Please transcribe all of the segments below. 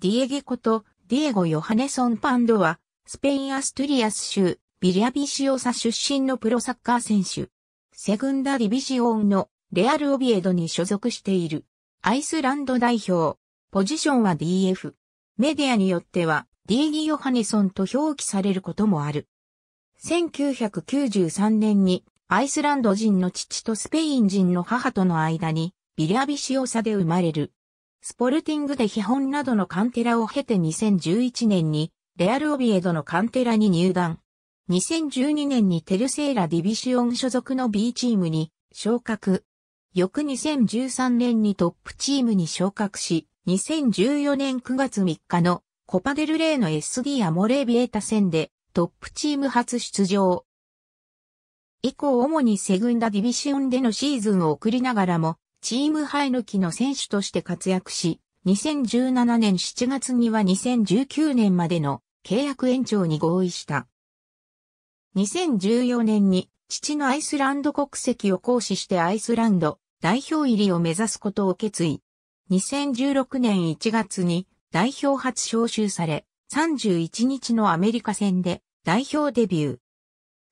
ディエゲこと、ディエゴ・ヨハネソン・パンドは、スペイン・アストゥリアス州、ビリアビシオサ出身のプロサッカー選手。セグンダ・ディビジオンのレアル・オビエドに所属している。アイスランド代表。ポジションは DF。メディアによっては、ディエギ・ヨハネソンと表記されることもある。1993年に、アイスランド人の父とスペイン人の母との間に、ビリアビシオサで生まれる。スポルティングで基本などのカンテラを経て2011年にレアル・オビエドのカンテラに入団。2012年にテルセーラ・ディビシオン所属の B チームに昇格。翌2013年にトップチームに昇格し、2014年9月3日のコパデルレーの SD アモレービエータ戦でトップチーム初出場。以降主にセグンダディビシオンでのシーズンを送りながらも、チームハイヌキの選手として活躍し、2017年7月には2019年までの契約延長に合意した。2014年に父のアイスランド国籍を行使してアイスランド代表入りを目指すことを決意。2016年1月に代表初招集され、31日のアメリカ戦で代表デビュー。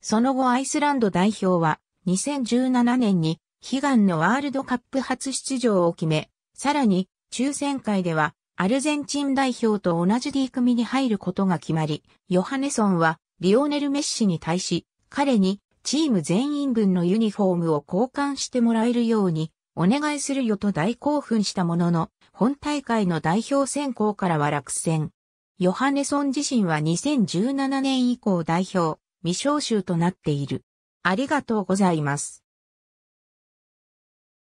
その後アイスランド代表は2017年に悲願のワールドカップ初出場を決め、さらに、抽選会では、アルゼンチン代表と同じ D 組に入ることが決まり、ヨハネソンは、リオネル・メッシに対し、彼に、チーム全員分のユニフォームを交換してもらえるように、お願いするよと大興奮したものの、本大会の代表選考からは落選。ヨハネソン自身は2017年以降代表、未招集となっている。ありがとうございます。